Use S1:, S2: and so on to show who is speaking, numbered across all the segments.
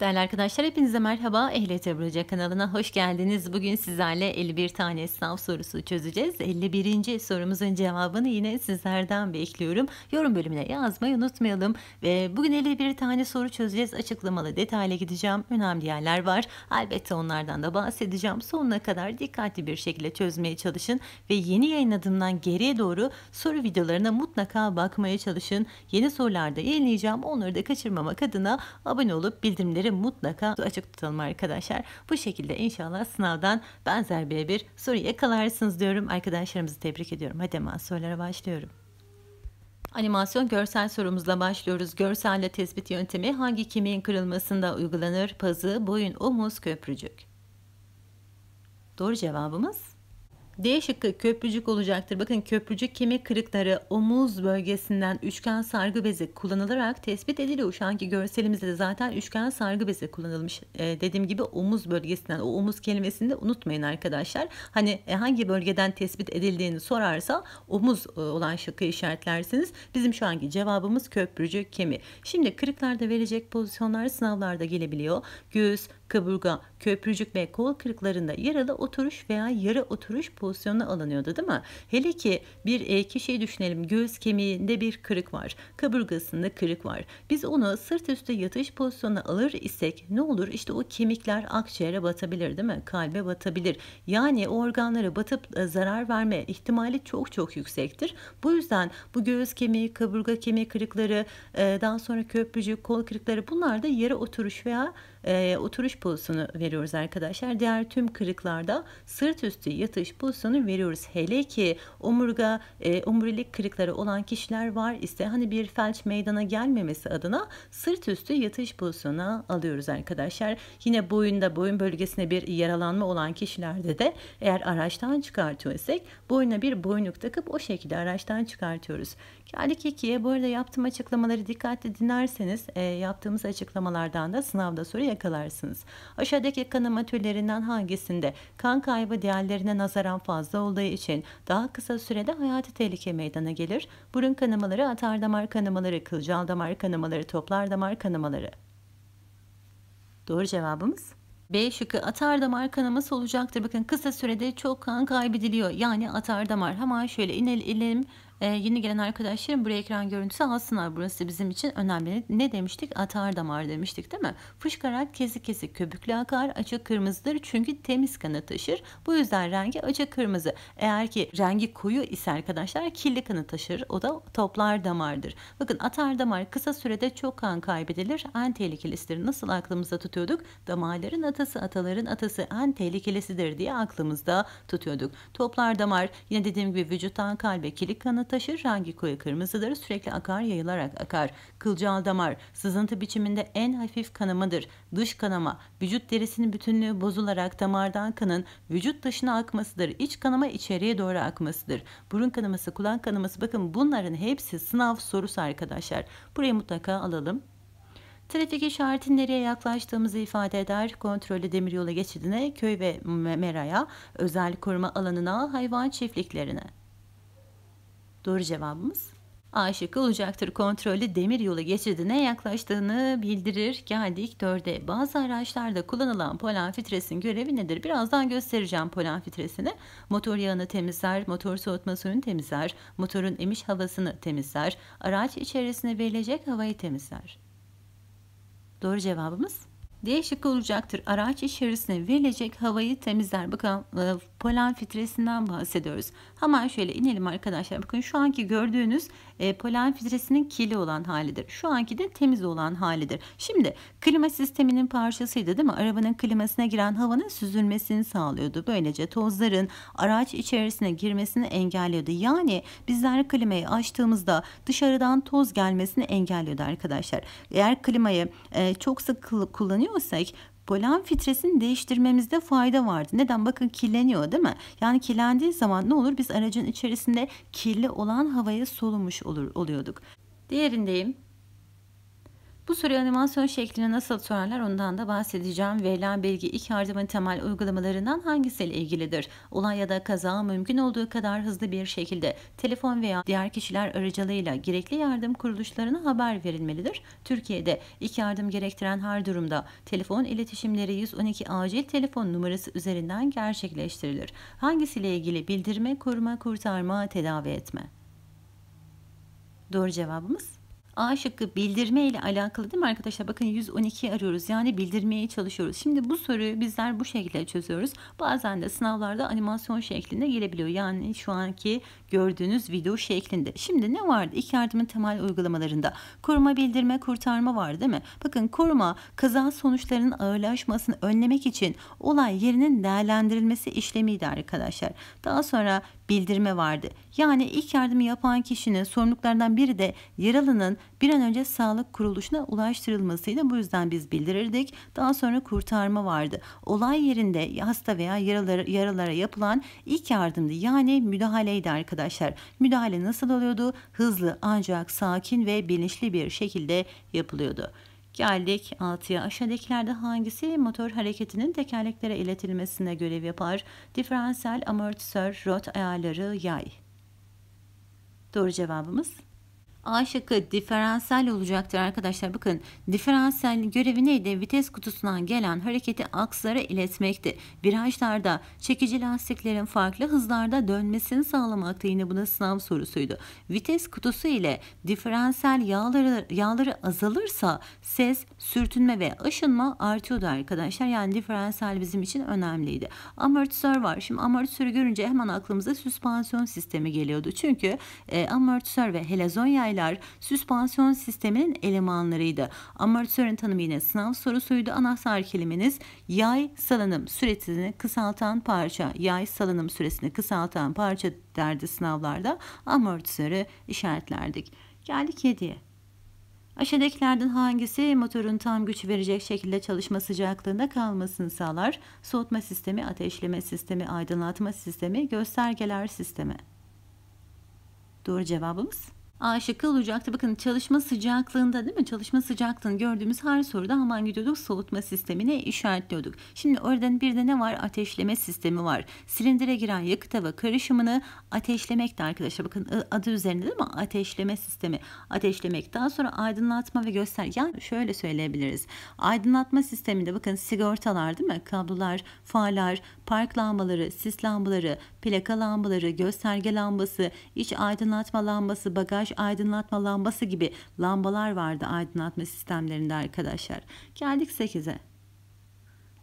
S1: Değerli arkadaşlar hepinize merhaba. Ehliyet Ebruca kanalına hoş geldiniz. Bugün sizlerle 51 tane sınav sorusu çözeceğiz. 51. sorumuzun cevabını yine sizlerden bekliyorum. Yorum bölümüne yazmayı unutmayalım. Ve bugün 51 tane soru çözeceğiz. Açıklamalı detaylı gideceğim. Önemli yerler var. Elbette onlardan da bahsedeceğim. Sonuna kadar dikkatli bir şekilde çözmeye çalışın. Ve yeni yayınladığımdan geriye doğru soru videolarına mutlaka bakmaya çalışın. Yeni sorularda yayınlayacağım. Onları da kaçırmamak adına abone olup bildirimleri soruları mutlaka açık tutalım arkadaşlar. Bu şekilde inşallah sınavdan benzer bile bir soru yakalarsınız diyorum. Arkadaşlarımızı tebrik ediyorum. Hadi hemen sorulara başlıyorum. Animasyon görsel sorumuzla başlıyoruz. Görselle tespit yöntemi hangi kemiğin kırılmasında uygulanır? Pazı, boyun, omuz, köprücük. Doğru cevabımız D şıkkı köprücük olacaktır. Bakın köprücük kemik kırıkları omuz bölgesinden üçgen sargı bezi kullanılarak tespit ediliyor. Şu anki görselimizde de zaten üçgen sargı bezi kullanılmış. E, dediğim gibi omuz bölgesinden o omuz kelimesini de unutmayın arkadaşlar. Hani e, hangi bölgeden tespit edildiğini sorarsa omuz e, olan şıkkı işaretlersiniz. Bizim şu anki cevabımız köprücük kemiği. Şimdi kırıklarda verecek pozisyonlar sınavlarda gelebiliyor. Göğüs, kaburga, köprücük ve kol kırıklarında yaralı oturuş veya yarı oturuş pozisyonu pozisyonuna alınıyordu değil mi? Hele ki bir e, kişiyi düşünelim göğüs kemiğinde bir kırık var. Kaburgasında kırık var. Biz onu sırt üstü yatış pozisyonu alır isek ne olur? İşte o kemikler akciğere batabilir değil mi? Kalbe batabilir. Yani o organlara batıp e, zarar verme ihtimali çok çok yüksektir. Bu yüzden bu göğüs kemiği, kaburga kemiği kırıkları, e, daha sonra köprücük, kol kırıkları bunlar da yere oturuş veya e, oturuş pozisyonu veriyoruz arkadaşlar. Diğer tüm kırıklarda sırt üstü yatış pozisyonu veriyoruz. Hele ki omurga, e, omurilik kırıkları olan kişiler var ise hani bir felç meydana gelmemesi adına sırt üstü yatış pozisyonu alıyoruz arkadaşlar. Yine boyunda boyun bölgesine bir yaralanma olan kişilerde de eğer araçtan çıkartıyorsak isek boyuna bir boynluk takıp o şekilde araçtan çıkartıyoruz. Geldik ikiye. Bu arada yaptığım açıklamaları dikkatli dinlerseniz e, yaptığımız açıklamalardan da sınavda soru yakalarsınız. Aşağıdaki kanama türlerinden hangisinde kan kaybı diğerlerine nazaran fazla olduğu için daha kısa sürede hayati tehlike meydana gelir? Burun kanamaları, atar damar kanamaları, kılcal damar kanamaları, toplar damar kanamaları. Doğru cevabımız B şıkkı atar damar kanaması olacaktır. Bakın kısa sürede çok kan kaybediliyor. Yani atar damar. Hemen şöyle inelim. Ee, yeni gelen arkadaşlarım buraya ekran görüntüsü alsınlar. Burası bizim için önemli. Ne demiştik? Atar damar demiştik değil mi? Fışkarak kesik kesik köpüklü akar. Açık kırmızıdır çünkü temiz kanı taşır. Bu yüzden rengi açık kırmızı. Eğer ki rengi koyu ise arkadaşlar kirli kanı taşır. O da toplar damardır. Bakın atar damar kısa sürede çok kan kaybedilir. En tehlikelisidir. Nasıl aklımızda tutuyorduk? Damarların atası, ataların atası en tehlikelisidir diye aklımızda tutuyorduk. Toplar damar yine dediğim gibi vücuttan kalbe kilit kanı taşır rengi koyu kırmızıdır. Sürekli akar yayılarak akar. Kılcal damar sızıntı biçiminde en hafif kanamadır. Dış kanama vücut derisinin bütünlüğü bozularak damardan kanın vücut dışına akmasıdır. İç kanama içeriye doğru akmasıdır. Burun kanaması, kulak kanaması bakın bunların hepsi sınav sorusu arkadaşlar. Burayı mutlaka alalım. Trafik işareti nereye yaklaştığımızı ifade eder. Kontrollü demiryolu geçidine, köy ve meraya, özel koruma alanına, hayvan çiftliklerine. Doğru cevabımız A şıkkı olacaktır. Kontrollü demir yolu geçidine yaklaştığını bildirir. Geldik dörde. Bazı araçlarda kullanılan polen filtresinin görevi nedir? Birazdan göstereceğim polen filtresini. Motor yağını temizler, motor soğutma suyunu temizler, motorun emiş havasını temizler, araç içerisine verilecek havayı temizler. Doğru cevabımız D şıkkı olacaktır. Araç içerisine verilecek havayı temizler. Bakın e, polen filtresinden bahsediyoruz. Hemen şöyle inelim arkadaşlar. Bakın şu anki gördüğünüz e, polen filtresinin kirli olan halidir. Şu anki de temiz olan halidir. Şimdi klima sisteminin parçasıydı değil mi? Arabanın klimasına giren havanın süzülmesini sağlıyordu. Böylece tozların araç içerisine girmesini engelliyordu. Yani bizler klimayı açtığımızda dışarıdan toz gelmesini engelliyordu arkadaşlar. Eğer klimayı e, çok sık kullanıyorsanız kirleniyorsak polen filtresini değiştirmemizde fayda vardı. Neden? Bakın kirleniyor değil mi? Yani kirlendiği zaman ne olur? Biz aracın içerisinde kirli olan havaya solumuş olur, oluyorduk. Diğerindeyim. Bu soruyu animasyon şeklini nasıl sorarlar ondan da bahsedeceğim. Verilen bilgi ilk yardım temel uygulamalarından hangisiyle ilgilidir? Olay ya da kaza mümkün olduğu kadar hızlı bir şekilde telefon veya diğer kişiler aracılığıyla gerekli yardım kuruluşlarına haber verilmelidir. Türkiye'de ilk yardım gerektiren her durumda telefon iletişimleri 112 acil telefon numarası üzerinden gerçekleştirilir. Hangisiyle ilgili bildirme, koruma, kurtarma, tedavi etme? Doğru cevabımız A şıkkı bildirme ile alakalı değil mi arkadaşlar? Bakın 112 arıyoruz yani bildirmeye çalışıyoruz. Şimdi bu soruyu bizler bu şekilde çözüyoruz. Bazen de sınavlarda animasyon şeklinde gelebiliyor. Yani şu anki gördüğünüz video şeklinde. Şimdi ne vardı? İlk yardımın temel uygulamalarında koruma, bildirme, kurtarma var değil mi? Bakın koruma kaza sonuçlarının ağırlaşmasını önlemek için olay yerinin değerlendirilmesi işlemiydi arkadaşlar. Daha sonra bildirme vardı yani ilk yardımı yapan kişinin sorumluluklarından biri de yaralının bir an önce sağlık kuruluşuna ulaştırılmasıydı. Bu yüzden biz bildirirdik. Daha sonra kurtarma vardı. Olay yerinde hasta veya yaralara, yaralara yapılan ilk yardımdı. Yani müdahaleydi arkadaşlar. Müdahale nasıl oluyordu? Hızlı ancak sakin ve bilinçli bir şekilde yapılıyordu. Geldik 6'ya. Aşağıdakilerde hangisi motor hareketinin tekerleklere iletilmesine görev yapar? Diferansiyel amortisör, rot ayarları, yay. Doğru cevabımız A şıkkı diferansiyel olacaktır arkadaşlar. Bakın diferansiyel görevi neydi? Vites kutusundan gelen hareketi akslara iletmekti. Virajlarda çekici lastiklerin farklı hızlarda dönmesini sağlamaktı. Yine buna sınav sorusuydu. Vites kutusu ile diferansiyel yağları, yağları azalırsa ses, sürtünme ve aşınma artıyordu arkadaşlar. Yani diferansiyel bizim için önemliydi. Amortisör var. Şimdi amortisörü görünce hemen aklımıza süspansiyon sistemi geliyordu. Çünkü e, amortisör ve helazon yayla olaylar süspansiyon sisteminin elemanlarıydı. Amortisörün tanımı yine sınav sorusuydu. Anahtar kelimeniz yay salınım süresini kısaltan parça. Yay salınım süresini kısaltan parça derdi sınavlarda. Amortisörü işaretlerdik. Geldik 7'ye. Aşağıdakilerden hangisi motorun tam güç verecek şekilde çalışma sıcaklığında kalmasını sağlar? Soğutma sistemi, ateşleme sistemi, aydınlatma sistemi, göstergeler sistemi. Doğru cevabımız A şıkkı olacaktı. Bakın çalışma sıcaklığında değil mi? Çalışma sıcaklığını gördüğümüz her soruda hemen gidiyorduk soğutma sistemine işaretliyorduk. Şimdi oradan bir de ne var? Ateşleme sistemi var. Silindire giren yakıt hava karışımını ateşlemekte arkadaşlar. Bakın adı üzerinde değil mi? Ateşleme sistemi. Ateşlemek. Daha sonra aydınlatma ve göster. Yani şöyle söyleyebiliriz. Aydınlatma sisteminde bakın sigortalar değil mi? Kablolar, farlar, park lambaları, sis lambaları, plaka lambaları, gösterge lambası, iç aydınlatma lambası, bagaj aydınlatma lambası gibi lambalar vardı aydınlatma sistemlerinde arkadaşlar. Geldik 8'e.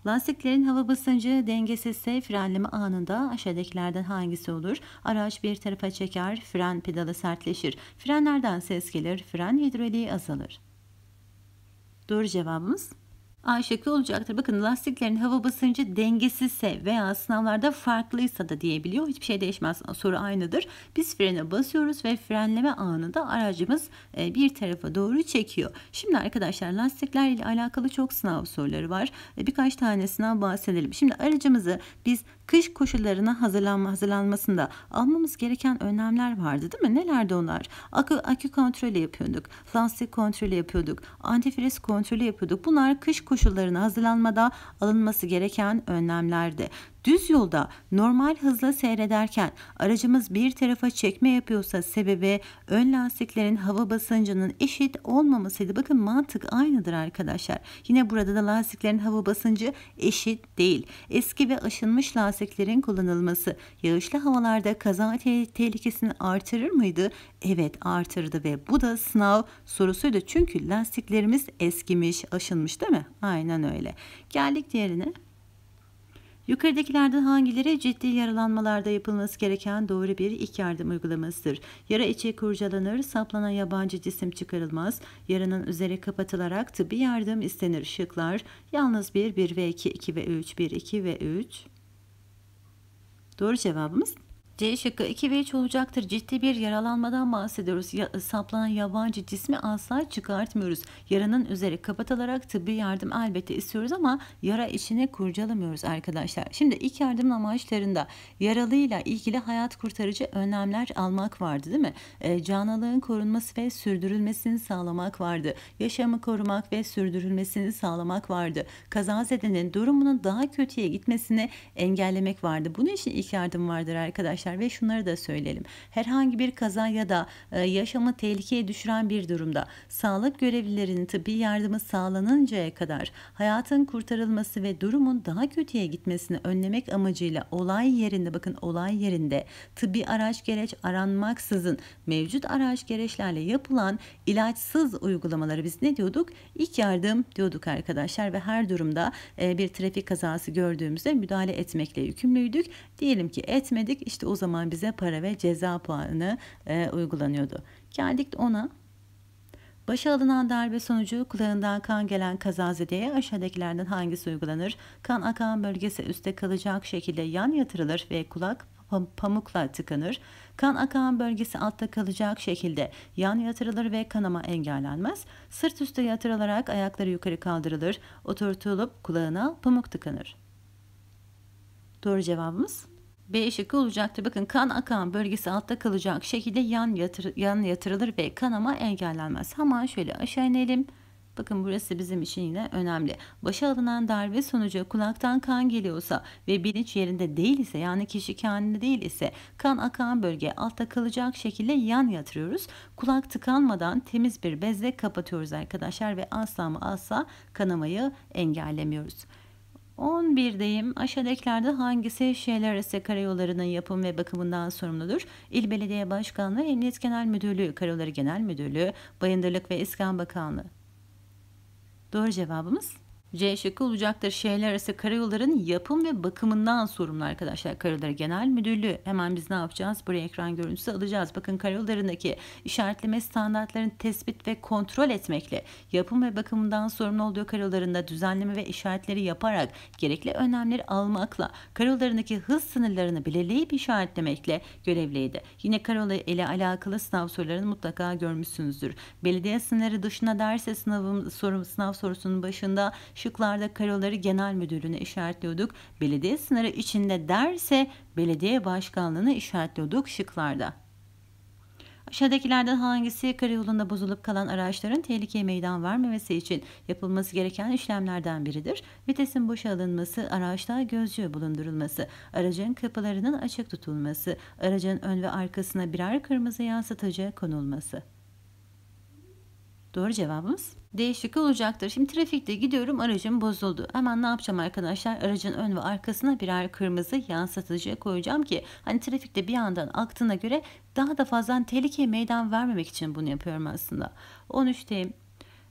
S1: Lastiklerin hava basıncı dengesizse frenleme anında aşağıdakilerden hangisi olur? Araç bir tarafa çeker, fren pedalı sertleşir. Frenlerden ses gelir, fren hidroliği azalır. Doğru cevabımız A olacaktır. Bakın lastiklerin hava basıncı dengesizse veya sınavlarda farklıysa da diyebiliyor. Hiçbir şey değişmez. Soru aynıdır. Biz frene basıyoruz ve frenleme anında aracımız e, bir tarafa doğru çekiyor. Şimdi arkadaşlar lastikler ile alakalı çok sınav soruları var. E, birkaç tanesinden bahsedelim. Şimdi aracımızı biz kış koşullarına hazırlanma, hazırlanmasında almamız gereken önlemler vardı değil mi? Nelerdi onlar? Akü, akü kontrolü yapıyorduk. lastik kontrolü yapıyorduk. Antifriz kontrolü yapıyorduk. Bunlar kış koşullarına hazırlanmada alınması gereken önlemlerdi. Düz yolda normal hızla seyrederken aracımız bir tarafa çekme yapıyorsa sebebi ön lastiklerin hava basıncının eşit olmamasıydı. Bakın mantık aynıdır arkadaşlar. Yine burada da lastiklerin hava basıncı eşit değil. Eski ve aşınmış lastiklerin kullanılması yağışlı havalarda kaza te tehlikesini artırır mıydı? Evet artırdı ve bu da sınav sorusuydu. Çünkü lastiklerimiz eskimiş, aşınmış değil mi? Aynen öyle. Geldik diğerine. Yukarıdakilerden hangileri ciddi yaralanmalarda yapılması gereken doğru bir ilk yardım uygulamasıdır? Yara içi kurcalanır, saplanan yabancı cisim çıkarılmaz, yaranın üzeri kapatılarak tıbbi yardım istenir. Şıklar yalnız 1, 1 ve 2, 2 ve 3, 1, 2 ve 3. Doğru cevabımız C şıkkı 2B olacaktır. Ciddi bir yaralanmadan bahsediyoruz. Ya, e, saplanan yabancı cismi asla çıkartmıyoruz. Yaranın üzeri kapatılarak tıbbi yardım elbette istiyoruz ama yara içine kurcalamıyoruz arkadaşlar. Şimdi ilk yardım amaçlarında yaralıyla ilgili hayat kurtarıcı önlemler almak vardı değil mi? E, canlılığın korunması ve sürdürülmesini sağlamak vardı. Yaşamı korumak ve sürdürülmesini sağlamak vardı. Kazazedenin durumunun daha kötüye gitmesini engellemek vardı. Bunun için ilk yardım vardır arkadaşlar arkadaşlar ve şunları da söyleyelim. Herhangi bir kaza ya da e, yaşamı tehlikeye düşüren bir durumda sağlık görevlilerinin tıbbi yardımı sağlanıncaya kadar hayatın kurtarılması ve durumun daha kötüye gitmesini önlemek amacıyla olay yerinde bakın olay yerinde tıbbi araç gereç aranmaksızın mevcut araç gereçlerle yapılan ilaçsız uygulamaları biz ne diyorduk? İlk yardım diyorduk arkadaşlar ve her durumda e, bir trafik kazası gördüğümüzde müdahale etmekle yükümlüydük. Diyelim ki etmedik işte o zaman bize para ve ceza puanı e, uygulanıyordu. Geldik ona. Başa alınan darbe sonucu kulağından kan gelen kazazedeye aşağıdakilerden hangisi uygulanır? Kan akan bölgesi üstte kalacak şekilde yan yatırılır ve kulak pamukla tıkanır. Kan akan bölgesi altta kalacak şekilde yan yatırılır ve kanama engellenmez. Sırt üstü yatırılarak ayakları yukarı kaldırılır. Oturtulup kulağına pamuk tıkanır. Doğru cevabımız B şıkkı olacaktır. Bakın kan akan bölgesi altta kalacak şekilde yan, yatır, yan yatırılır ve kanama engellenmez. Hemen şöyle aşağı inelim. Bakın burası bizim için yine önemli. Başa alınan darbe sonucu kulaktan kan geliyorsa ve bilinç yerinde değil ise yani kişi kendinde değil ise kan akan bölge altta kalacak şekilde yan yatırıyoruz. Kulak tıkanmadan temiz bir bezle kapatıyoruz arkadaşlar ve asla mı asla kanamayı engellemiyoruz. 11'deyim. Aşağıdakilerde hangisi şehirler arası karayollarının yapım ve bakımından sorumludur? İl Belediye Başkanlığı, Emniyet Genel Müdürlüğü, Karayolları Genel Müdürlüğü, Bayındırlık ve İskan Bakanlığı. Doğru cevabımız C şıkkı olacaktır. Şehirler arası karayolların yapım ve bakımından sorumlu arkadaşlar. Karayolları Genel Müdürlüğü. Hemen biz ne yapacağız? Buraya ekran görüntüsü alacağız. Bakın karayollarındaki işaretleme standartlarını tespit ve kontrol etmekle yapım ve bakımından sorumlu olduğu karayollarında düzenleme ve işaretleri yaparak gerekli önlemleri almakla karayollarındaki hız sınırlarını belirleyip işaretlemekle görevliydi. Yine karayolu ile alakalı sınav sorularını mutlaka görmüşsünüzdür. Belediye sınırı dışına derse sınav soru, sınav sorusunun başında Şıklarda karoları genel müdürlüğüne işaretliyorduk. Belediye sınırı içinde derse belediye başkanlığını işaretliyorduk şıklarda. Aşağıdakilerden hangisi karayolunda bozulup kalan araçların tehlikeye meydan vermemesi için yapılması gereken işlemlerden biridir? Vitesin boşa alınması, araçta gözcü bulundurulması, aracın kapılarının açık tutulması, aracın ön ve arkasına birer kırmızı yansıtıcı konulması. Doğru cevabımız değişik olacaktır. Şimdi trafikte gidiyorum aracım bozuldu. Hemen ne yapacağım arkadaşlar? Aracın ön ve arkasına birer kırmızı yansıtıcı koyacağım ki hani trafikte bir yandan aktığına göre daha da fazla hani tehlikeye meydan vermemek için bunu yapıyorum aslında. 13'teyim.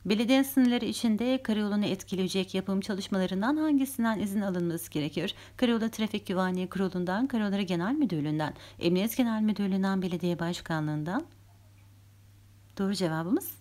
S1: Belediye sınırları içinde karayolunu etkileyecek yapım çalışmalarından hangisinden izin alınması gerekir? Karayolu Trafik Güvenliği Kurulu'ndan, Karayolları Genel Müdürlüğü'nden, Emniyet Genel Müdürlüğü'nden, Belediye Başkanlığı'ndan. Doğru cevabımız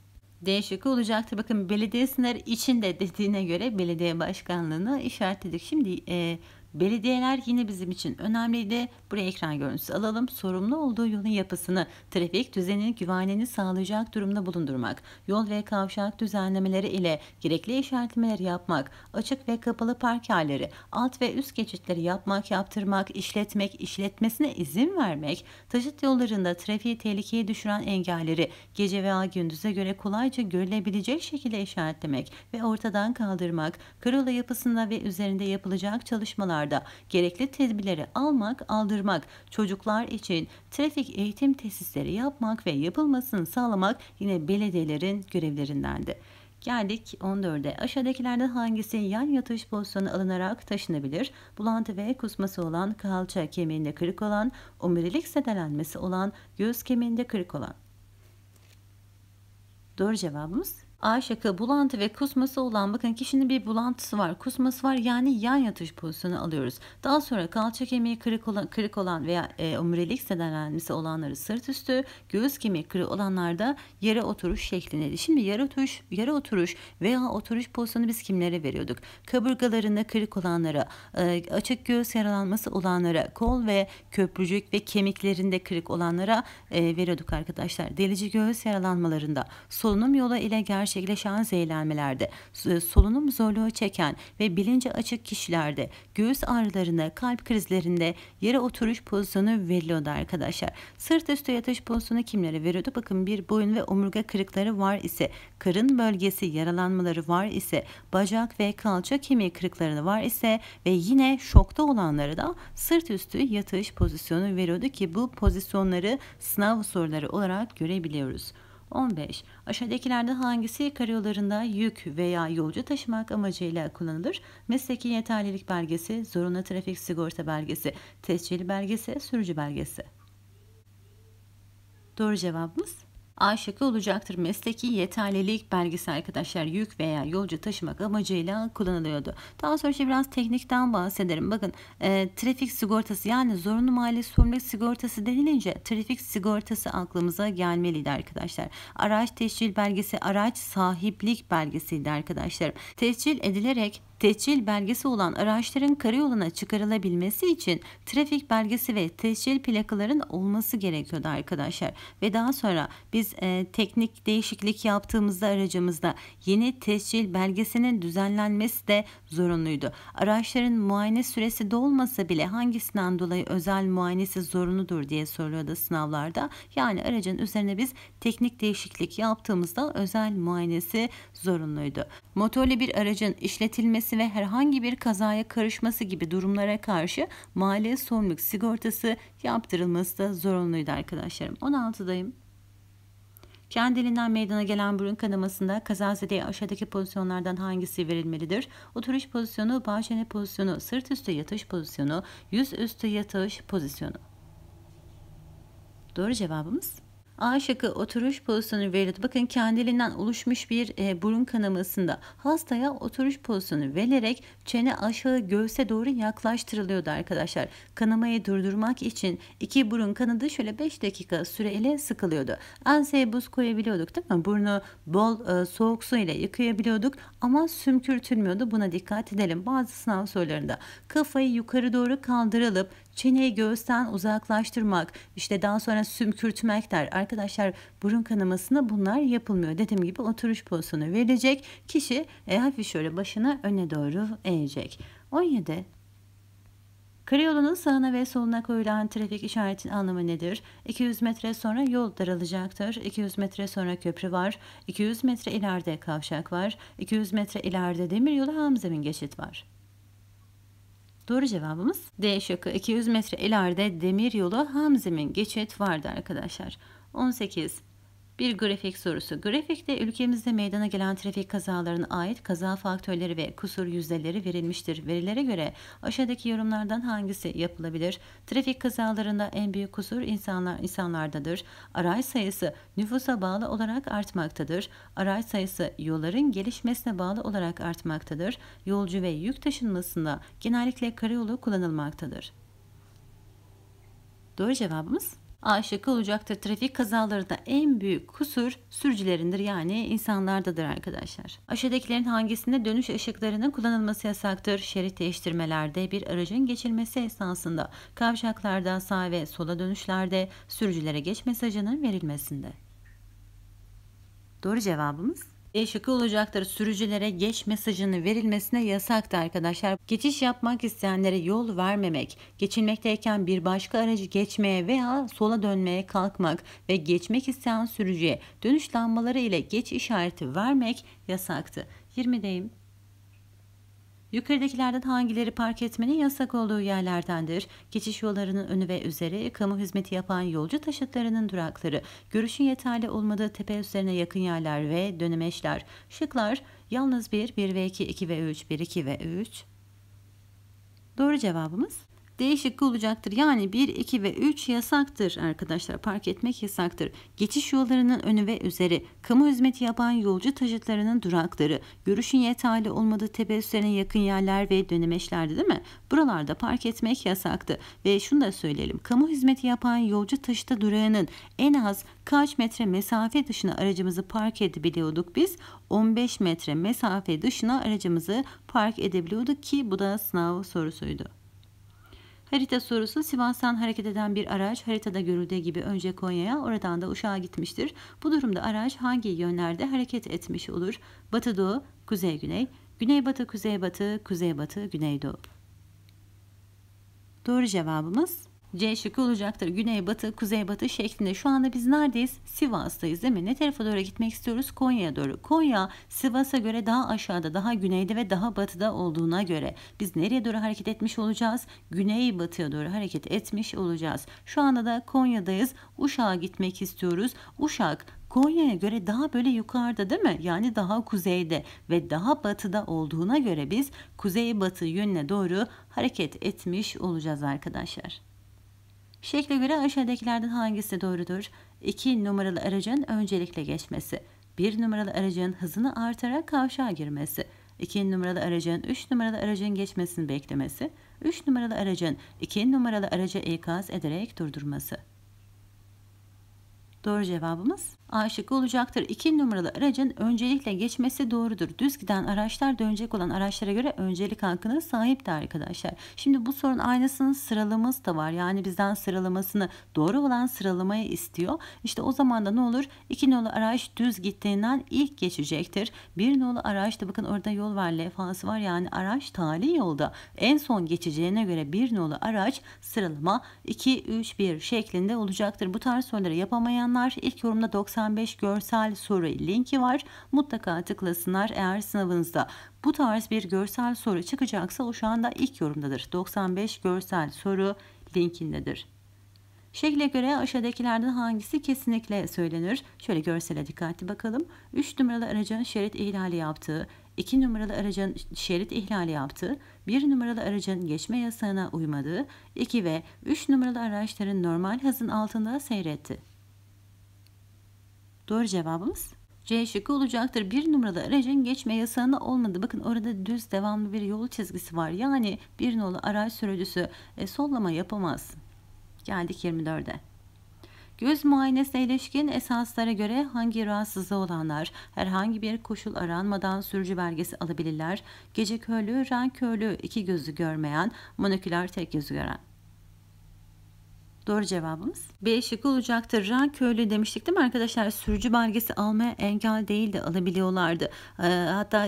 S1: değişik şıkkı olacaktır. Bakın belediye sınırı içinde dediğine göre belediye başkanlığını işaretledik. Şimdi e, Belediyeler yine bizim için önemliydi. Buraya ekran görüntüsü alalım. Sorumlu olduğu yolun yapısını, trafik düzenini güvenliğini sağlayacak durumda bulundurmak, yol ve kavşak düzenlemeleri ile gerekli işaretlemeleri yapmak, açık ve kapalı park yerleri, alt ve üst geçitleri yapmak, yaptırmak, işletmek, işletmesine izin vermek, taşıt yollarında trafiği tehlikeye düşüren engelleri gece veya gündüze göre kolayca görülebilecek şekilde işaretlemek ve ortadan kaldırmak, karola yapısında ve üzerinde yapılacak çalışmalar okullarda gerekli tedbirleri almak, aldırmak, çocuklar için trafik eğitim tesisleri yapmak ve yapılmasını sağlamak yine belediyelerin görevlerindendi. Geldik 14'e. Aşağıdakilerden hangisi yan yatış pozisyonu alınarak taşınabilir? Bulantı ve kusması olan, kalça kemiğinde kırık olan, omurilik sedelenmesi olan, göğüs kemiğinde kırık olan. Doğru cevabımız A şıkkı bulantı ve kusması olan bakın kişinin bir bulantısı var kusması var yani yan yatış pozisyonu alıyoruz. Daha sonra kalça kemiği kırık olan, kırık olan veya e, omurilik sedelenmesi olanları sırt üstü göğüs kemiği kırık olanlarda yere oturuş şeklinde. Şimdi yere oturuş, yere oturuş veya oturuş pozisyonu biz kimlere veriyorduk? Kaburgalarında kırık olanlara, e, açık göğüs yaralanması olanlara, kol ve köprücük ve kemiklerinde kırık olanlara e, veriyorduk arkadaşlar. Delici göğüs yaralanmalarında solunum yolu ile ger benzer şekilde şans eğlenmelerde, solunum zorluğu çeken ve bilinci açık kişilerde, göğüs ağrılarında, kalp krizlerinde yere oturuş pozisyonu veriliyordu arkadaşlar. Sırt üstü yatış pozisyonu kimlere veriyordu? Bakın bir boyun ve omurga kırıkları var ise, karın bölgesi yaralanmaları var ise, bacak ve kalça kemiği kırıkları var ise ve yine şokta olanlara da sırt üstü yatış pozisyonu veriyordu ki bu pozisyonları sınav soruları olarak görebiliyoruz. 15. Aşağıdakilerden hangisi karayollarında yük veya yolcu taşımak amacıyla kullanılır? Mesleki yeterlilik belgesi, zorunlu trafik sigorta belgesi, tescil belgesi, sürücü belgesi. Doğru cevabımız Aşık olacaktır. Mesleki yeterlilik belgesi arkadaşlar yük veya yolcu taşımak amacıyla kullanılıyordu. Daha sonra işte biraz teknikten bahsederim. Bakın e, trafik sigortası yani zorunlu mali sorumluluk sigortası denilince trafik sigortası aklımıza gelmeliydi arkadaşlar. Araç tescil belgesi araç sahiplik belgesiydi arkadaşlar. Tescil edilerek Tescil belgesi olan araçların karayoluna çıkarılabilmesi için trafik belgesi ve tescil plakaların olması gerekiyordu arkadaşlar. Ve daha sonra biz e, teknik değişiklik yaptığımızda aracımızda yeni tescil belgesinin düzenlenmesi de zorunluydu. Araçların muayene süresi dolmasa bile hangisinden dolayı özel muayenesi zorunludur diye soruluyordu sınavlarda. Yani aracın üzerine biz teknik değişiklik yaptığımızda özel muayenesi zorunluydu motorlu bir aracın işletilmesi ve herhangi bir kazaya karışması gibi durumlara karşı mali sorumluluk sigortası yaptırılması da zorunluydu arkadaşlarım. 16'dayım. Kendiliğinden meydana gelen burun kanamasında kazazedeye aşağıdaki pozisyonlardan hangisi verilmelidir? Oturuş pozisyonu, bağ pozisyonu, sırt üstü yatış pozisyonu, yüz üstü yatış pozisyonu. Doğru cevabımız A şıkkı oturuş pozisyonu verildi. Bakın kendiliğinden oluşmuş bir e, burun kanamasında hastaya oturuş pozisyonu vererek çene aşağı göğse doğru yaklaştırılıyordu arkadaşlar. Kanamayı durdurmak için iki burun kanadı şöyle 5 dakika süreyle sıkılıyordu. Enseye buz koyabiliyorduk değil mi? Burnu bol e, soğuk su ile yıkayabiliyorduk ama sümkürtülmüyordu. Buna dikkat edelim. Bazı sınav sorularında kafayı yukarı doğru kaldırılıp Çeneyi göğüsten uzaklaştırmak, işte daha sonra sümkürtmek der. Arkadaşlar burun kanamasına bunlar yapılmıyor. Dediğim gibi oturuş pozisyonu verecek Kişi e, hafif şöyle başını öne doğru eğecek. 17. Karayolunun sağına ve soluna koyulan trafik işaretinin anlamı nedir? 200 metre sonra yol daralacaktır. 200 metre sonra köprü var. 200 metre ileride kavşak var. 200 metre ileride demiryolu hamzemin geçit var. Doğru cevabımız D şıkkı 200 metre ileride demir yolu Hamzim'in geçit vardı arkadaşlar. 18. Bir grafik sorusu. Grafikte ülkemizde meydana gelen trafik kazalarına ait kaza faktörleri ve kusur yüzdeleri verilmiştir. Verilere göre aşağıdaki yorumlardan hangisi yapılabilir? Trafik kazalarında en büyük kusur insanlar insanlardadır. Aray sayısı nüfusa bağlı olarak artmaktadır. Aray sayısı yolların gelişmesine bağlı olarak artmaktadır. Yolcu ve yük taşınmasında genellikle karayolu kullanılmaktadır. Doğru cevabımız aşık olacaktır. Trafik kazalarında en büyük kusur sürücülerindir yani insanlardadır arkadaşlar. Aşağıdakilerin hangisinde dönüş ışıklarının kullanılması yasaktır? Şerit değiştirmelerde bir aracın geçilmesi esnasında kavşaklarda sağ ve sola dönüşlerde sürücülere geç mesajının verilmesinde. Doğru cevabımız e şıkkı olacaktır. Sürücülere geç mesajını verilmesine yasaktı arkadaşlar. Geçiş yapmak isteyenlere yol vermemek, geçilmekteyken bir başka aracı geçmeye veya sola dönmeye kalkmak ve geçmek isteyen sürücüye dönüş lambaları ile geç işareti vermek yasaktı. 20'deyim. Yukarıdakilerden hangileri park etmenin yasak olduğu yerlerdendir? Geçiş yollarının önü ve üzeri, kamu hizmeti yapan yolcu taşıtlarının durakları, görüşün yeterli olmadığı tepe üstlerine yakın yerler ve dönemeçler. Şıklar yalnız 1, 1 ve 2, 2 ve 3, 1, 2 ve 3. Doğru cevabımız D olacaktır. Yani 1, 2 ve 3 yasaktır arkadaşlar. Park etmek yasaktır. Geçiş yollarının önü ve üzeri, kamu hizmeti yapan yolcu taşıtlarının durakları, görüşün yeterli olmadığı tebessülerine yakın yerler ve dönemeçlerde değil mi? Buralarda park etmek yasaktı. Ve şunu da söyleyelim. Kamu hizmeti yapan yolcu taşıta durağının en az kaç metre mesafe dışına aracımızı park edebiliyorduk biz? 15 metre mesafe dışına aracımızı park edebiliyorduk ki bu da sınav sorusuydu. Harita sorusu Sivas'tan hareket eden bir araç haritada görüldüğü gibi önce Konya'ya oradan da Uşak'a gitmiştir. Bu durumda araç hangi yönlerde hareket etmiş olur? Batı doğu, kuzey güney, Güney Batı Batı, Kuzey Kuzey Batı Güney Doğu. Doğru cevabımız C şıkkı olacaktır. kuzey batı şeklinde. Şu anda biz neredeyiz? Sivas'tayız değil mi? Ne tarafa doğru gitmek istiyoruz? Konya'ya doğru. Konya Sivas'a göre daha aşağıda, daha güneyde ve daha batıda olduğuna göre biz nereye doğru hareket etmiş olacağız? Güney batıya doğru hareket etmiş olacağız. Şu anda da Konya'dayız. Uşak'a gitmek istiyoruz. Uşak Konya'ya göre daha böyle yukarıda değil mi? Yani daha kuzeyde ve daha batıda olduğuna göre biz kuzey batı yönüne doğru hareket etmiş olacağız arkadaşlar. Şekle göre aşağıdakilerden hangisi doğrudur? 2 numaralı aracın öncelikle geçmesi. 1 numaralı aracın hızını artırarak kavşağa girmesi. 2 numaralı aracın 3 numaralı aracın geçmesini beklemesi. 3 numaralı aracın 2 numaralı araca ikaz ederek durdurması. Doğru cevabımız A şıkkı olacaktır. 2 numaralı aracın öncelikle geçmesi doğrudur. Düz giden araçlar dönecek olan araçlara göre öncelik hakkına sahipti arkadaşlar. Şimdi bu sorun aynısının sıralamız da var. Yani bizden sıralamasını doğru olan sıralamaya istiyor. İşte o zaman da ne olur? 2 numaralı araç düz gittiğinden ilk geçecektir. 1 numaralı araç da bakın orada yol var levhası var. Yani araç tali yolda en son geçeceğine göre 1 numaralı araç sıralama 2-3-1 şeklinde olacaktır. Bu tarz soruları yapamayan olanlar ilk yorumda 95 görsel soru linki var. Mutlaka tıklasınlar eğer sınavınızda bu tarz bir görsel soru çıkacaksa o şu anda ilk yorumdadır. 95 görsel soru linkindedir. Şekle göre aşağıdakilerden hangisi kesinlikle söylenir? Şöyle görsele dikkatli bakalım. 3 numaralı aracın şerit ihlali yaptığı, 2 numaralı aracın şerit ihlali yaptığı, 1 numaralı aracın geçme yasağına uymadığı, 2 ve 3 numaralı araçların normal hızın altında seyretti. Doğru cevabımız C şıkkı olacaktır. Bir numaralı aracın geçme yasağına olmadı. Bakın orada düz devamlı bir yol çizgisi var. Yani bir nolu araç sürücüsü e, sollama yapamaz. Geldik 24'e. Göz muayenesine ilişkin esaslara göre hangi rahatsızlığı olanlar herhangi bir koşul aranmadan sürücü belgesi alabilirler? Gece körlüğü, renk körlüğü, iki gözü görmeyen, monoküler tek gözü gören. Doğru cevabımız B şık olacaktır. Ran köylü demiştik değil mi arkadaşlar? Sürücü belgesi almaya engel değildi. Alabiliyorlardı. Ee, hatta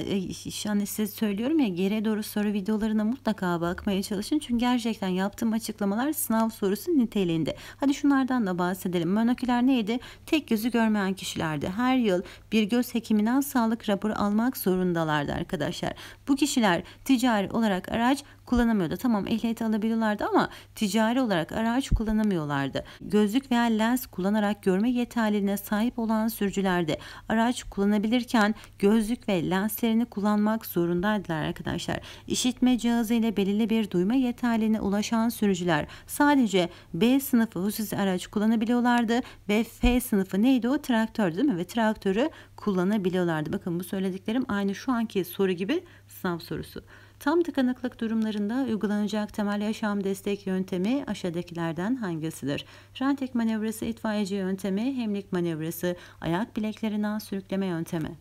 S1: yani e, size söylüyorum ya geriye doğru soru videolarına mutlaka bakmaya çalışın. Çünkü gerçekten yaptığım açıklamalar sınav sorusu niteliğinde. Hadi şunlardan da bahsedelim. Monoküler neydi? Tek gözü görmeyen kişilerdi. Her yıl bir göz hekiminden sağlık raporu almak zorundalardı arkadaşlar. Bu kişiler ticari olarak araç kullanamıyordu. Tamam ehliyeti alabiliyorlardı ama ticari olarak araç kullanamıyorlardı. Gözlük veya lens kullanarak görme yeterliliğine sahip olan sürücülerde araç kullanabilirken gözlük ve lenslerini kullanmak zorundaydılar arkadaşlar. İşitme cihazı ile belirli bir duyma yeterliliğine ulaşan sürücüler sadece B sınıfı hususi araç kullanabiliyorlardı ve F sınıfı neydi o traktör değil mi? Ve traktörü kullanabiliyorlardı. Bakın bu söylediklerim aynı şu anki soru gibi sınav sorusu. Tam tıkanıklık durumlarında uygulanacak temel yaşam destek yöntemi aşağıdakilerden hangisidir? Rantek manevrası itfaiyeci yöntemi, hemlik manevrası, ayak bileklerinden sürükleme yöntemi.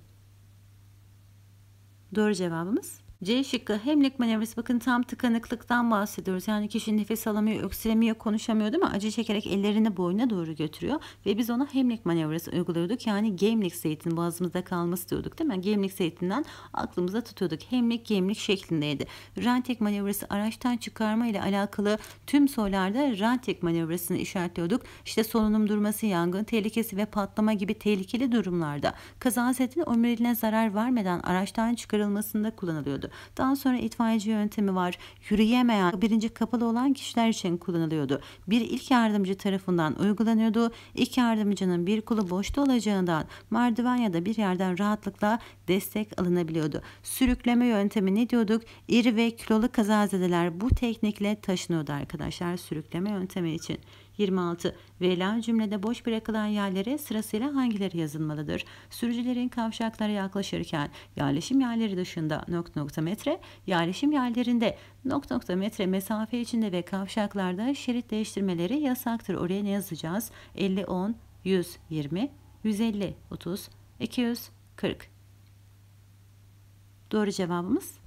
S1: Doğru cevabımız C şıkkı hemlik manevrası bakın tam tıkanıklıktan bahsediyoruz. Yani kişi nefes alamıyor, öksüremiyor, konuşamıyor değil mi? Acı çekerek ellerini boynuna doğru götürüyor ve biz ona hemlik manevrası uyguluyorduk. Yani gemlik zeytin boğazımızda kalması diyorduk değil mi? Gemlik zeytinden aklımıza tutuyorduk. Hemlik gemlik şeklindeydi. Rantek manevrası araçtan çıkarma ile alakalı tüm sorularda rantek manevrasını işaretliyorduk. İşte solunum durması, yangın tehlikesi ve patlama gibi tehlikeli durumlarda kazazetin omuriliğine zarar vermeden araçtan çıkarılmasında kullanılıyordu. Daha sonra itfaiyeci yöntemi var. Yürüyemeyen, birinci kapalı olan kişiler için kullanılıyordu. Bir ilk yardımcı tarafından uygulanıyordu. İlk yardımcının bir kolu boşta olacağından merdiven ya da bir yerden rahatlıkla destek alınabiliyordu. Sürükleme yöntemi ne diyorduk? İri ve kilolu kazazedeler bu teknikle taşınıyordu arkadaşlar sürükleme yöntemi için. 26. Verilen cümlede boş bırakılan yerlere sırasıyla hangileri yazılmalıdır? Sürücülerin kavşaklara yaklaşırken yerleşim yerleri dışında nokta nokta metre, yerleşim yerlerinde nokta nokta metre mesafe içinde ve kavşaklarda şerit değiştirmeleri yasaktır. Oraya ne yazacağız? 50, 10, 100, 20, 150, 30, 240. Doğru cevabımız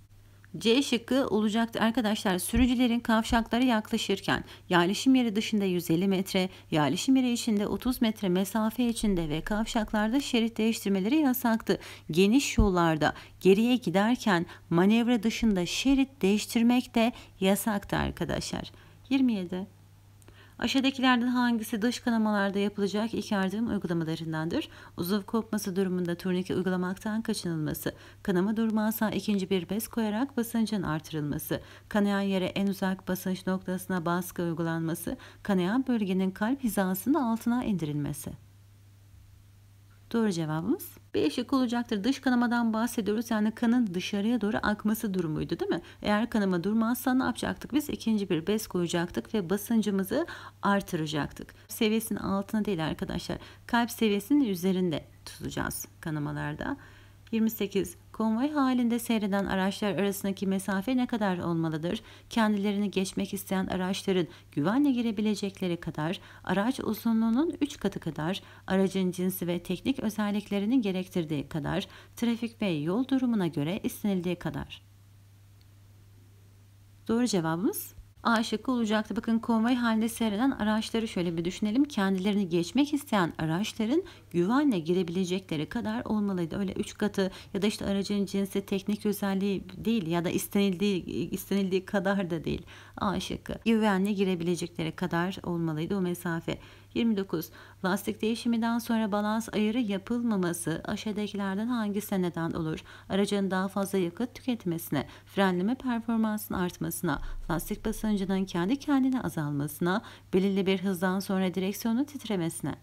S1: C şıkkı olacaktı arkadaşlar. Sürücülerin kavşaklara yaklaşırken yerleşim yeri dışında 150 metre, yerleşim yeri içinde 30 metre mesafe içinde ve kavşaklarda şerit değiştirmeleri yasaktı. Geniş yollarda geriye giderken manevra dışında şerit değiştirmek de yasaktı arkadaşlar. 27 Aşağıdakilerden hangisi dış kanamalarda yapılacak ilk yardım uygulamalarındandır? Uzuv kopması durumunda turnike uygulamaktan kaçınılması, kanama durmazsa ikinci bir bez koyarak basıncın artırılması, kanayan yere en uzak basınç noktasına baskı uygulanması, kanayan bölgenin kalp hizasının altına indirilmesi. Doğru cevabımız B şık olacaktır. Dış kanamadan bahsediyoruz. Yani kanın dışarıya doğru akması durumuydu değil mi? Eğer kanama durmazsa ne yapacaktık? Biz ikinci bir bez koyacaktık ve basıncımızı artıracaktık. Seviyesinin altına değil arkadaşlar. Kalp seviyesinin üzerinde tutacağız kanamalarda. 28 Konvoy halinde seyreden araçlar arasındaki mesafe ne kadar olmalıdır? Kendilerini geçmek isteyen araçların güvenle girebilecekleri kadar, araç uzunluğunun 3 katı kadar, aracın cinsi ve teknik özelliklerini gerektirdiği kadar, trafik ve yol durumuna göre istenildiği kadar. Doğru cevabımız A olacaktı. Bakın konvoy halinde seyreden araçları şöyle bir düşünelim. Kendilerini geçmek isteyen araçların güvenle girebilecekleri kadar olmalıydı. Öyle üç katı ya da işte aracın cinsi teknik özelliği değil ya da istenildiği istenildiği kadar da değil. A Güvenle girebilecekleri kadar olmalıydı o mesafe. 29. Lastik değişiminden sonra balans ayarı yapılmaması aşağıdakilerden hangisine neden olur? Aracın daha fazla yakıt tüketmesine, frenleme performansının artmasına, lastik basıncının kendi kendine azalmasına, belirli bir hızdan sonra direksiyonun titremesine.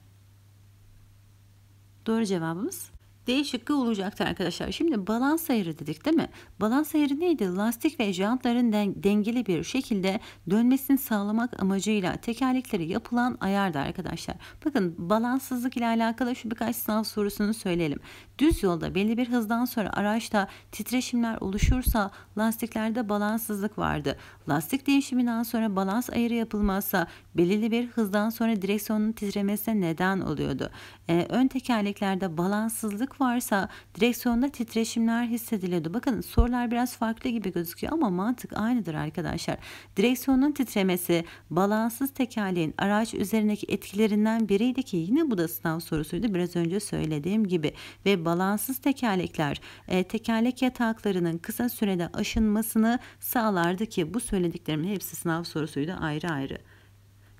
S1: Doğru cevabımız D şıkkı olacaktı arkadaşlar. Şimdi balans ayarı dedik değil mi? Balans ayarı neydi? Lastik ve jantların dengeli bir şekilde dönmesini sağlamak amacıyla tekerlekleri yapılan ayardı arkadaşlar. Bakın balanssızlık ile alakalı şu birkaç sınav sorusunu söyleyelim. Düz yolda belli bir hızdan sonra araçta titreşimler oluşursa lastiklerde balanssızlık vardı. Lastik değişiminden sonra balans ayarı yapılmazsa belirli bir hızdan sonra direksiyonun titremesine neden oluyordu. Ee, ön tekerleklerde balanssızlık varsa direksiyonda titreşimler hissedilebiliyordu. Bakın sorular biraz farklı gibi gözüküyor ama mantık aynıdır arkadaşlar. Direksiyonun titremesi balanssız tekerleğin araç üzerindeki etkilerinden biriydi ki yine bu da sınav sorusuydu biraz önce söylediğim gibi ve balanssız tekerlekler e, tekerlek yataklarının kısa sürede aşınmasını sağlardı ki bu söylediklerimin hepsi sınav sorusuydu ayrı ayrı.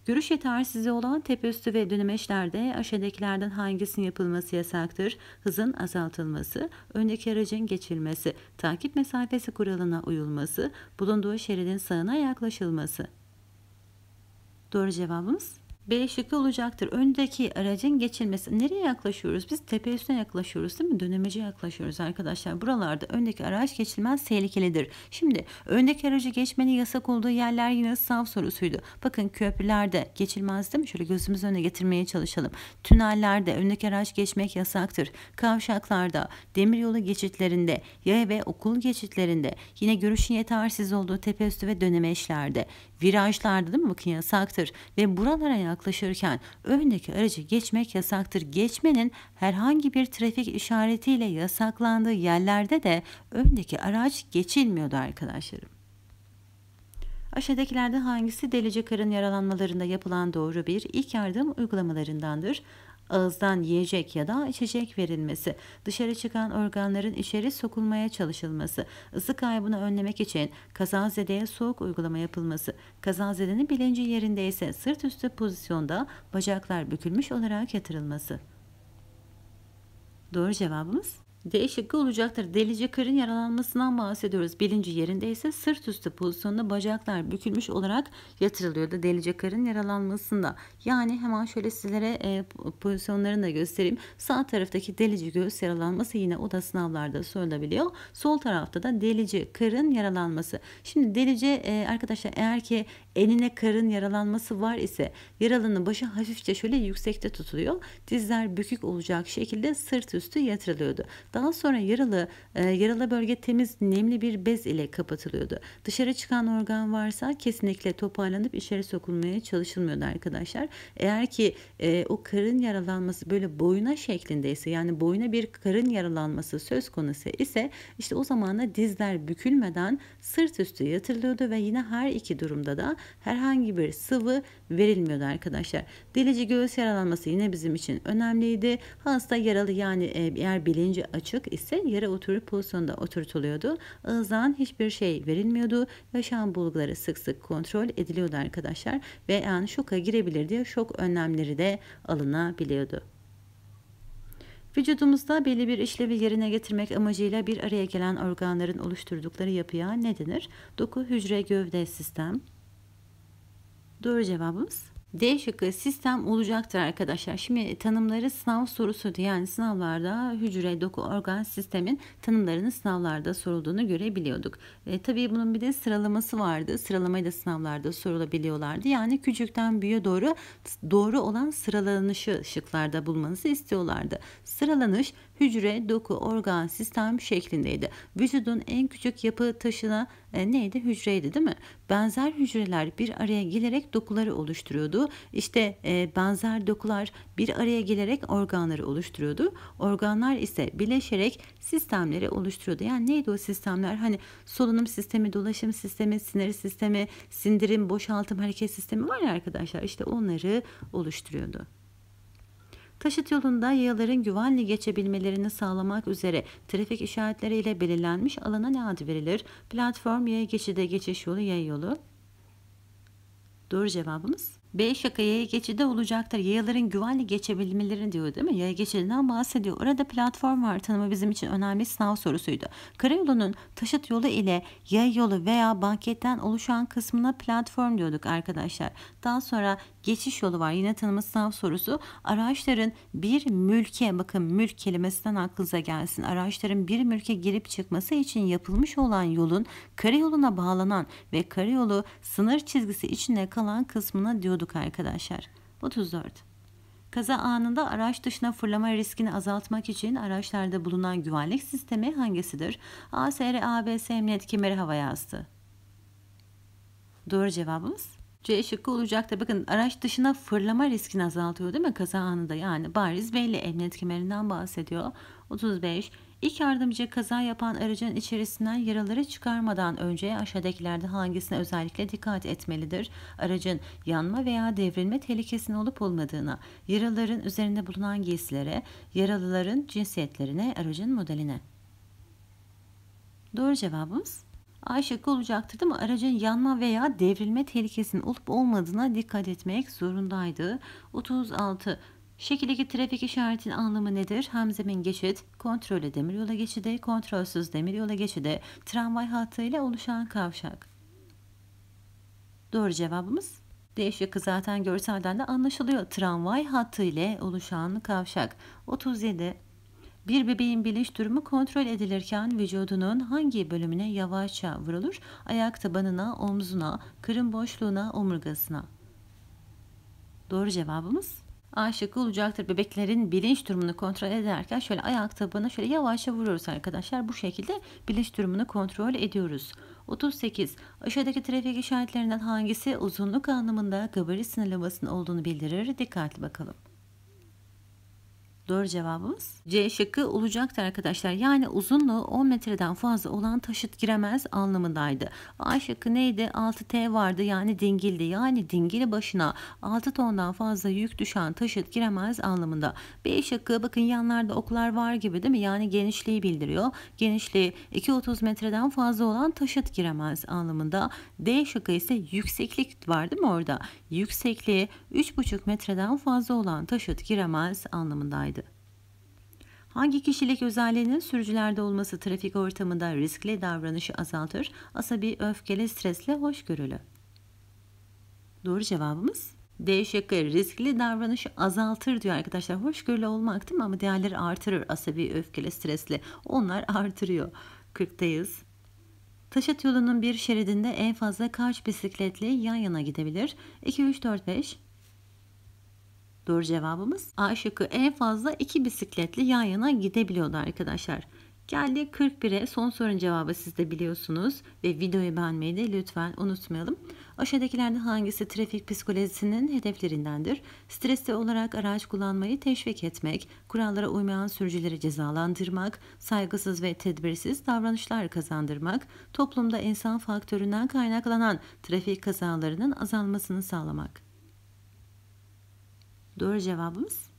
S1: Görüş yetersizliği olan tepe üstü ve dönemeçlerde aşağıdakilerden hangisinin yapılması yasaktır? Hızın azaltılması, öndeki aracın geçilmesi, takip mesafesi kuralına uyulması, bulunduğu şeridin sağına yaklaşılması. Doğru cevabımız B şıkkı olacaktır. Öndeki aracın geçilmesi. Nereye yaklaşıyoruz? Biz tepe üstüne yaklaşıyoruz değil mi? Dönemece yaklaşıyoruz arkadaşlar. Buralarda öndeki araç geçilmez tehlikelidir. Şimdi öndeki aracı geçmenin yasak olduğu yerler yine sınav sorusuydu. Bakın köprülerde geçilmez değil mi? Şöyle gözümüz önüne getirmeye çalışalım. Tünellerde öndeki araç geçmek yasaktır. Kavşaklarda, demiryolu geçitlerinde, yaya ve okul geçitlerinde, yine görüşün yetersiz olduğu tepe üstü ve dönemeçlerde, virajlarda değil mi? Bakın yasaktır. Ve buralara yaklaşıyoruz yaklaşırken öndeki aracı geçmek yasaktır. Geçmenin herhangi bir trafik işaretiyle yasaklandığı yerlerde de öndeki araç geçilmiyordu arkadaşlarım. Aşağıdakilerden hangisi delice karın yaralanmalarında yapılan doğru bir ilk yardım uygulamalarındandır? ağızdan yiyecek ya da içecek verilmesi, dışarı çıkan organların içeri sokulmaya çalışılması, ısı kaybını önlemek için kazazedeye soğuk uygulama yapılması, kazazedenin bilinci yerinde ise sırt üstü pozisyonda bacaklar bükülmüş olarak yatırılması. Doğru cevabımız D şıkkı olacaktır. Delici karın yaralanmasından bahsediyoruz. Bilinci yerinde ise sırt üstü pozisyonda bacaklar bükülmüş olarak yatırılıyor da Delici karın yaralanmasında. Yani hemen şöyle sizlere e, pozisyonlarını da göstereyim. Sağ taraftaki delici göğüs yaralanması yine o da sınavlarda sorulabiliyor. Sol tarafta da delici karın yaralanması. Şimdi delici e, arkadaşlar eğer ki enine karın yaralanması var ise yaralının başı hafifçe şöyle yüksekte tutuluyor. Dizler bükük olacak şekilde sırt üstü yatırılıyordu. Daha sonra yaralı e, yaralı bölge temiz nemli bir bez ile kapatılıyordu. Dışarı çıkan organ varsa kesinlikle toparlanıp içeri sokulmaya çalışılmıyordu arkadaşlar. Eğer ki e, o karın yaralanması böyle boyuna şeklindeyse yani boyuna bir karın yaralanması söz konusu ise işte o zaman da dizler bükülmeden sırt üstü yatırılıyordu ve yine her iki durumda da herhangi bir sıvı verilmiyordu arkadaşlar. Delici göğüs yaralanması yine bizim için önemliydi. Hasta yaralı yani e, eğer bilinci açık açık ise yere oturup pozisyonda oturtuluyordu. Ağızdan hiçbir şey verilmiyordu. Yaşam bulguları sık sık kontrol ediliyordu arkadaşlar ve yani şoka girebilir diye şok önlemleri de alınabiliyordu. Vücudumuzda belli bir işlevi yerine getirmek amacıyla bir araya gelen organların oluşturdukları yapıya ne denir? Doku, hücre, gövde, sistem. Doğru cevabımız D şıkkı sistem olacaktır arkadaşlar. Şimdi tanımları sınav sorusuydu. Yani sınavlarda hücre, doku, organ, sistemin tanımlarının sınavlarda sorulduğunu görebiliyorduk. E, tabii bunun bir de sıralaması vardı. Sıralamayı da sınavlarda sorulabiliyorlardı. Yani küçükten büyüğe doğru doğru olan sıralanışı şıklarda bulmanızı istiyorlardı. Sıralanış hücre, doku, organ, sistem şeklindeydi. Vücudun en küçük yapı taşına e, neydi? Hücreydi değil mi? Benzer hücreler bir araya gelerek dokuları oluşturuyordu. İşte e, benzer dokular bir araya gelerek organları oluşturuyordu. Organlar ise bileşerek sistemleri oluşturuyordu. Yani neydi o sistemler? Hani solunum sistemi, dolaşım sistemi, sinir sistemi, sindirim, boşaltım, hareket sistemi var ya arkadaşlar. İşte onları oluşturuyordu. Taşıt yolunda yayaların güvenli geçebilmelerini sağlamak üzere trafik işaretleriyle belirlenmiş alana ne ad verilir? Platform yaya geçidi geçiş yolu yaya yolu. Doğru cevabımız B şaka yaya geçidi olacaktır. Yayaların güvenli geçebilmeleri diyor değil mi? Yaya geçidinden bahsediyor. Orada platform var tanımı bizim için önemli sınav sorusuydu. Karayolunun taşıt yolu ile yaya yolu veya banketten oluşan kısmına platform diyorduk arkadaşlar. Daha sonra geçiş yolu var. Yine tanımı sınav sorusu. Araçların bir mülke bakın mülk kelimesinden aklınıza gelsin. Araçların bir mülke girip çıkması için yapılmış olan yolun karayoluna bağlanan ve karayolu sınır çizgisi içinde kalan kısmına diyorduk bulduk arkadaşlar. 34. Kaza anında araç dışına fırlama riskini azaltmak için araçlarda bulunan güvenlik sistemi hangisidir? A, S, B, S, emniyet kemeri havaya astı. Doğru cevabımız C şıkkı olacaktır. Bakın araç dışına fırlama riskini azaltıyor değil mi? Kaza anında yani bariz belli emniyet kemerinden bahsediyor. 35. İlk yardımcı kaza yapan aracın içerisinden yaraları çıkarmadan önce aşağıdakilerde hangisine özellikle dikkat etmelidir? Aracın yanma veya devrilme tehlikesinin olup olmadığına, yaraların üzerinde bulunan giysilere, yaralıların cinsiyetlerine, aracın modeline. Doğru cevabımız A şıkkı olacaktır değil mi? Aracın yanma veya devrilme tehlikesinin olup olmadığına dikkat etmek zorundaydı. 36. Şekildeki trafik işaretinin anlamı nedir? Hemzemin geçit, kontrollü demiryolu geçidi, kontrolsüz demiryolu geçidi, tramvay hattı ile oluşan kavşak. Doğru cevabımız D şıkkı zaten görselden de anlaşılıyor. Tramvay hattı ile oluşan kavşak. 37. Bir bebeğin bilinç durumu kontrol edilirken vücudunun hangi bölümüne yavaşça vurulur? Ayak tabanına, omzuna, kırın boşluğuna, omurgasına. Doğru cevabımız A şıkkı olacaktır. Bebeklerin bilinç durumunu kontrol ederken şöyle ayak tabanına şöyle yavaşça vuruyoruz arkadaşlar. Bu şekilde bilinç durumunu kontrol ediyoruz. 38. Aşağıdaki trafik işaretlerinden hangisi uzunluk anlamında gabari sınırlamasının olduğunu bildirir? Dikkatli bakalım. Doğru cevabımız C şıkkı olacaktır arkadaşlar. Yani uzunluğu 10 metreden fazla olan taşıt giremez anlamındaydı. A şıkkı neydi? 6T vardı yani dingildi. Yani dingili başına 6 tondan fazla yük düşen taşıt giremez anlamında. B şıkkı bakın yanlarda oklar var gibi değil mi? Yani genişliği bildiriyor. Genişliği 2.30 metreden fazla olan taşıt giremez anlamında. D şıkkı ise yükseklik var değil mi orada? Yüksekliği 3.5 metreden fazla olan taşıt giremez anlamındaydı. Hangi kişilik özelliğinin sürücülerde olması trafik ortamında riskli davranışı azaltır? Asabi, öfkeli, stresli, hoşgörülü. Doğru cevabımız D şıkkı riskli davranışı azaltır diyor arkadaşlar. Hoşgörülü olmak değil mi ama diğerleri artırır. Asabi, öfkeli, stresli onlar artırıyor. 40'tayız. Taşat yolunun bir şeridinde en fazla kaç bisikletli yan yana gidebilir? 2, 3, 4, 5. Doğru cevabımız A şıkkı en fazla iki bisikletli yan yana gidebiliyordu arkadaşlar. Geldi 41'e son sorun cevabı siz de biliyorsunuz ve videoyu beğenmeyi de lütfen unutmayalım. Aşağıdakilerden hangisi trafik psikolojisinin hedeflerindendir? Stresli olarak araç kullanmayı teşvik etmek, kurallara uymayan sürücüleri cezalandırmak, saygısız ve tedbirsiz davranışlar kazandırmak, toplumda insan faktöründen kaynaklanan trafik kazalarının azalmasını sağlamak. Doğru cevabımız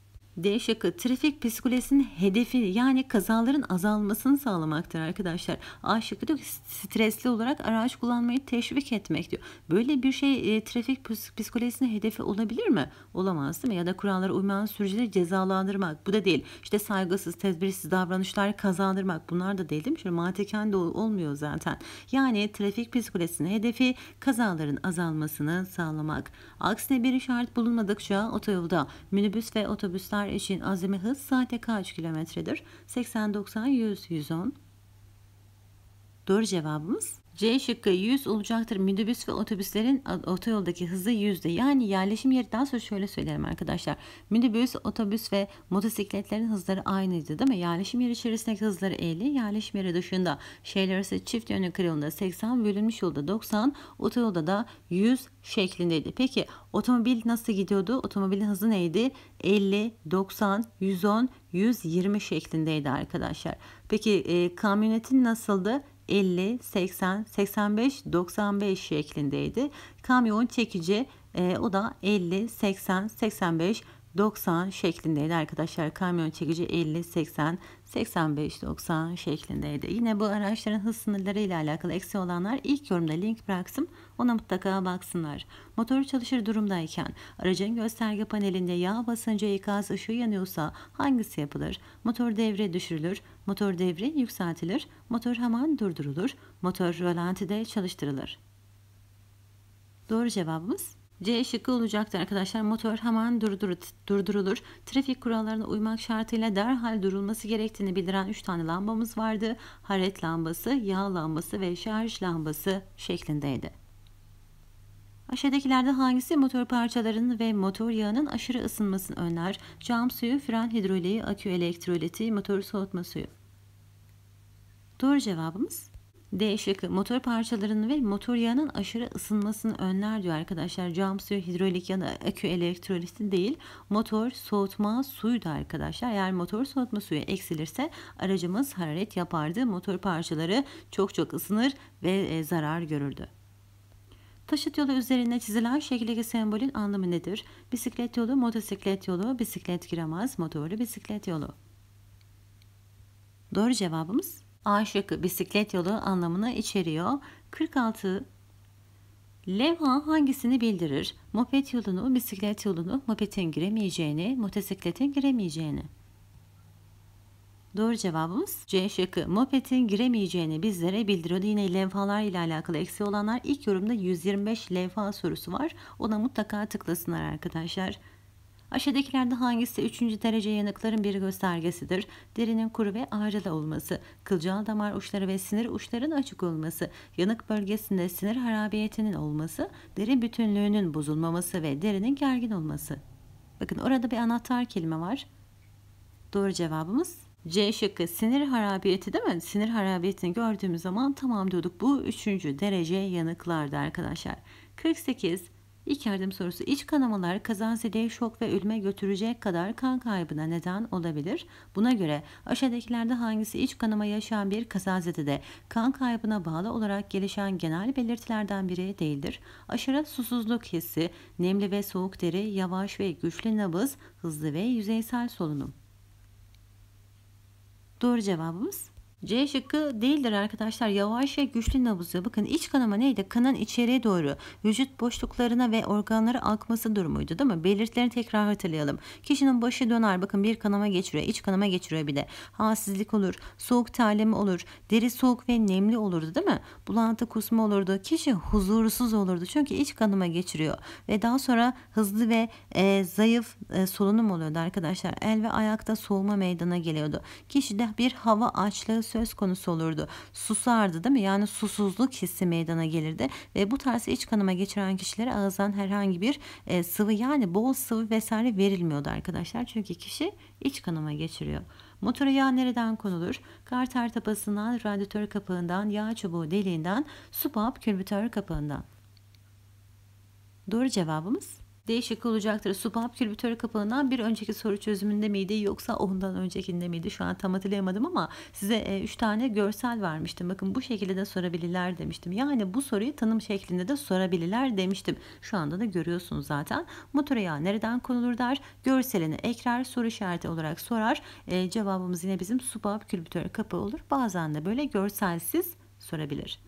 S1: D şıkkı trafik psikolojisinin hedefi yani kazaların azalmasını sağlamaktır arkadaşlar. A şıkkı diyor stresli olarak araç kullanmayı teşvik etmek diyor. Böyle bir şey e, trafik psikolojisinin hedefi olabilir mi? Olamaz değil mi? Ya da kurallara uymayan sürücüleri cezalandırmak. Bu da değil. İşte saygısız, tedbirsiz davranışlar kazandırmak. Bunlar da değil değil mi? Şöyle mateken de olmuyor zaten. Yani trafik psikolojisinin hedefi kazaların azalmasını sağlamak. Aksine bir işaret bulunmadıkça otoyolda minibüs ve otobüsler Rüzgar için azami hız saate kaç kilometredir? 80, 90, 100, 110. Doğru cevabımız C şıkkı 100 olacaktır. Minibüs ve otobüslerin otoyoldaki hızı yüzde. Yani yerleşim yeri daha sonra şöyle söylerim arkadaşlar. Minibüs, otobüs ve motosikletlerin hızları aynıydı değil mi? Yerleşim yeri içerisindeki hızları 50, yerleşim yeri dışında şeyler ise çift yönlü kırılımda 80, bölünmüş yolda 90, otoyolda da 100 şeklindeydi. Peki otomobil nasıl gidiyordu? Otomobilin hızı neydi? 50, 90, 110, 120 şeklindeydi arkadaşlar. Peki e, kamyonetin nasıldı? 50, 80, 85, 95 şeklindeydi. Kamyon çekici e, o da 50, 80, 85, 90 şeklindeydi arkadaşlar. Kamyon çekici 50, 80, 85, 90 şeklindeydi. Yine bu araçların hız sınırları ile alakalı eksi olanlar ilk yorumda link bıraksın Ona mutlaka baksınlar. Motoru çalışır durumdayken aracın gösterge panelinde yağ basıncı ikaz ışığı yanıyorsa hangisi yapılır? Motor devre düşürülür, motor devre yükseltilir, motor hemen durdurulur, motor rölantide çalıştırılır. Doğru cevabımız C şıkkı olacaktır arkadaşlar. Motor hemen durdurulur. Trafik kurallarına uymak şartıyla derhal durulması gerektiğini bildiren 3 tane lambamız vardı. Haret lambası, yağ lambası ve şarj lambası şeklindeydi. Aşağıdakilerde hangisi motor parçalarının ve motor yağının aşırı ısınmasını önler? Cam suyu, fren hidroliği, akü elektroliti, motor soğutma suyu. Doğru cevabımız D şıkkı motor parçalarının ve motor yağının aşırı ısınmasını önler diyor arkadaşlar. Cam suyu hidrolik ya da akü elektrolisi değil. Motor soğutma suyu da arkadaşlar. Eğer motor soğutma suyu eksilirse aracımız hararet yapardı. Motor parçaları çok çok ısınır ve e, zarar görürdü. Taşıt yolu üzerinde çizilen şekildeki sembolün anlamı nedir? Bisiklet yolu, motosiklet yolu, bisiklet giremez, motorlu bisiklet yolu. Doğru cevabımız A bisiklet yolu anlamını içeriyor. 46. Levha hangisini bildirir? Moped yolunu, bisiklet yolunu, mopedin giremeyeceğini, motosikletin giremeyeceğini. Doğru cevabımız C şıkkı. Moped'in giremeyeceğini bizlere bildiriyor. Yine levhalar ile alakalı eksi olanlar ilk yorumda 125 levha sorusu var. Ona mutlaka tıklasınlar arkadaşlar. Aşağıdakilerde hangisi 3. derece yanıkların bir göstergesidir? Derinin kuru ve ağrılı olması, kılcal damar uçları ve sinir uçların açık olması, yanık bölgesinde sinir harabiyetinin olması, deri bütünlüğünün bozulmaması ve derinin gergin olması. Bakın orada bir anahtar kelime var. Doğru cevabımız C şıkkı sinir harabiyeti değil mi? Sinir harabiyetini gördüğümüz zaman tamam diyorduk. Bu üçüncü derece yanıklardı arkadaşlar. 48 İlk yardım sorusu iç kanamalar kazazedeye şok ve ölüme götürecek kadar kan kaybına neden olabilir. Buna göre aşağıdakilerde hangisi iç kanama yaşayan bir kazazedede kan kaybına bağlı olarak gelişen genel belirtilerden biri değildir. Aşırı susuzluk hissi, nemli ve soğuk deri, yavaş ve güçlü nabız, hızlı ve yüzeysel solunum. Doğru cevabımız C şıkkı değildir arkadaşlar. Yavaş ve güçlü nabızıyor. Bakın iç kanama neydi? Kanın içeriye doğru vücut boşluklarına ve organlara akması durumuydu değil mi? Belirtilerini tekrar hatırlayalım. Kişinin başı döner. Bakın bir kanama geçiriyor. iç kanama geçiriyor bir de. Halsizlik olur. Soğuk terleme olur. Deri soğuk ve nemli olurdu değil mi? Bulantı kusma olurdu. Kişi huzursuz olurdu. Çünkü iç kanama geçiriyor. Ve daha sonra hızlı ve e, zayıf e, solunum oluyordu arkadaşlar. El ve ayakta soğuma meydana geliyordu. Kişide bir hava açlığı söz konusu olurdu. Susardı değil mi? Yani susuzluk hissi meydana gelirdi ve bu tarz iç kanama geçiren kişilere ağızdan herhangi bir e, sıvı yani bol sıvı vesaire verilmiyordu arkadaşlar. Çünkü kişi iç kanama geçiriyor. Motora yağ nereden konulur? Karter tapasından, radyatör kapağından, yağ çubuğu deliğinden, supap külbütör kapağından. Doğru cevabımız değişik olacaktır. Subap külbütörü kapağından bir önceki soru çözümünde miydi yoksa ondan öncekinde miydi? Şu an tam hatırlayamadım ama size 3 e, tane görsel vermiştim. Bakın bu şekilde de sorabilirler demiştim. Yani bu soruyu tanım şeklinde de sorabilirler demiştim. Şu anda da görüyorsunuz zaten. Motor ayağı nereden konulur der. Görselini ekrar soru işareti olarak sorar. E, cevabımız yine bizim subap külbütörü kapağı olur. Bazen de böyle görselsiz sorabilir.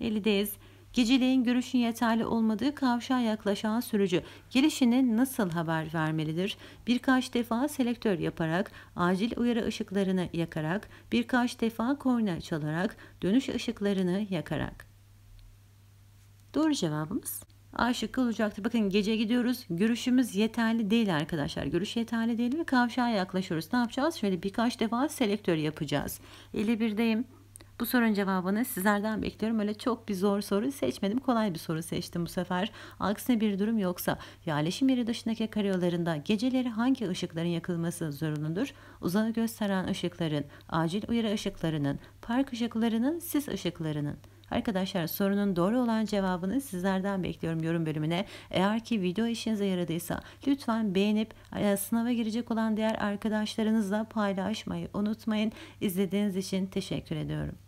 S1: 50'deyiz. Geceleyin görüşün yeterli olmadığı kavşağa yaklaşan sürücü gelişini nasıl haber vermelidir? Birkaç defa selektör yaparak, acil uyarı ışıklarını yakarak, birkaç defa korna çalarak, dönüş ışıklarını yakarak. Doğru cevabımız A şıkkı olacaktır. Bakın gece gidiyoruz. Görüşümüz yeterli değil arkadaşlar. Görüş yeterli değil ve kavşağa yaklaşıyoruz. Ne yapacağız? Şöyle birkaç defa selektör yapacağız. 51'deyim. Bu sorunun cevabını sizlerden bekliyorum. Öyle çok bir zor soru seçmedim. Kolay bir soru seçtim bu sefer. Aksine bir durum yoksa yerleşim yeri dışındaki karayollarında geceleri hangi ışıkların yakılması zorunludur? Uzağı gösteren ışıkların, acil uyarı ışıklarının, park ışıklarının, sis ışıklarının. Arkadaşlar sorunun doğru olan cevabını sizlerden bekliyorum yorum bölümüne. Eğer ki video işinize yaradıysa lütfen beğenip e, sınava girecek olan diğer arkadaşlarınızla paylaşmayı unutmayın. İzlediğiniz için teşekkür ediyorum.